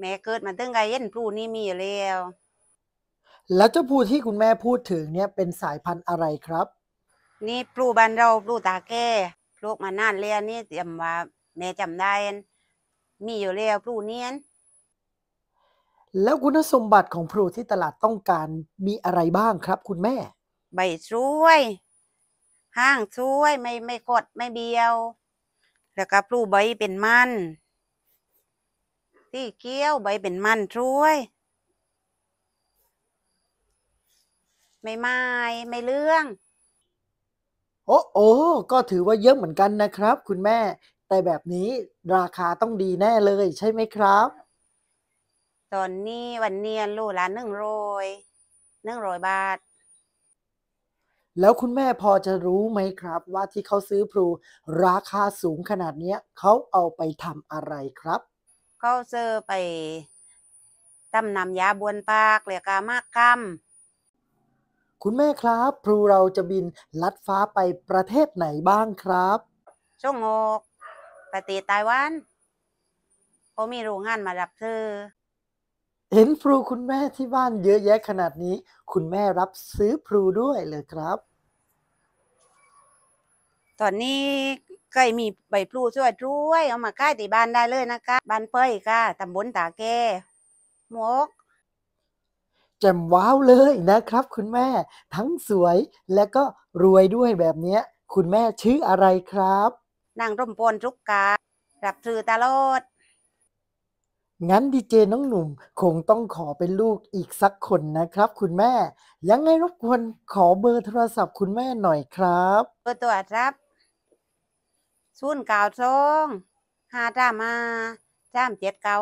แม่เกิดมาตั้งไงเย็นผลูนี่มีอยู่แล้ว แล้วเจ้าพููที่คุณแม่พูดถึงเนี่ยเป็นสายพันธุ์อะไรครับ นี่ปลูบัานเราปลูตาแก่ปลูกมานานแล้วนี่จำว่า แม่จำได้ มีอยู่แล้วปลูเนียน แล้วคุณสมบัติของปลูที่ตลาดต้องการมีอะไรบ้างครับ คุณแม่ ใบช่วยห้างช่วยไม่ไม่กดไม่เบี้ยว แล้วก็ปลูใบเป็นมันตีเกี้ยวใบเป็นมันช่วย ไม่ไม้ไม่เรื่อง โอ้โอ้ก็ถือว่าเยอะเหมือนกันนะครับ คุณแม่แต่แบบนี้ราคาต้องดีแน่เลยใช่ไหมครับ ตอนนี้วันเนียนลูกละหนึ่งโรยหนึ่งโรยบาท แล้วคุณแม่พอจะรู้ไหมครับ ว่าที่เขาซื้อพลูราคาสูงขนาดนี้เขาเอาไปทำอะไรครับเขาเจอไปตำนำยาบวนปากเหลือกามากกรรมคุณแม่ครับพลูเราจะบินลัดฟ้าไปประเทศไหนบ้างครับช่งอกปฏิต้ยวันเขามีโรงงานมารับเธอ เห็นพลูคุณแม่ที่บ้านเยอะแยะขนาดนี้ คุณแม่รับซื้อพลูด้วยเลยครับ ตอนนี้เคยมีใบพลูช่วยด้วยเอามากายตีบ้านได้เลยนะคะ บ้านเป้ยค่ะ ตำบลตาแกหมกแจ่มว้าวเลยนะครับ คุณแม่ ทั้งสวยและก็รวยด้วยแบบเนี้ย คุณแม่ชื่ออะไรครับ นางร่มพนทุกกา รับถือตลอดงั้นดีเจน้องหนุ่มคงต้องขอเป็นลูกอีกสักคนนะครับ คุณแม่ ยังไงรบกวนขอเบอร์โทรศัพท์คุณแม่หน่อยครับ เบอร์ตัวครับศูนย์เก้าสองห้าจ้ามา จ้ามเจ็ดเก้า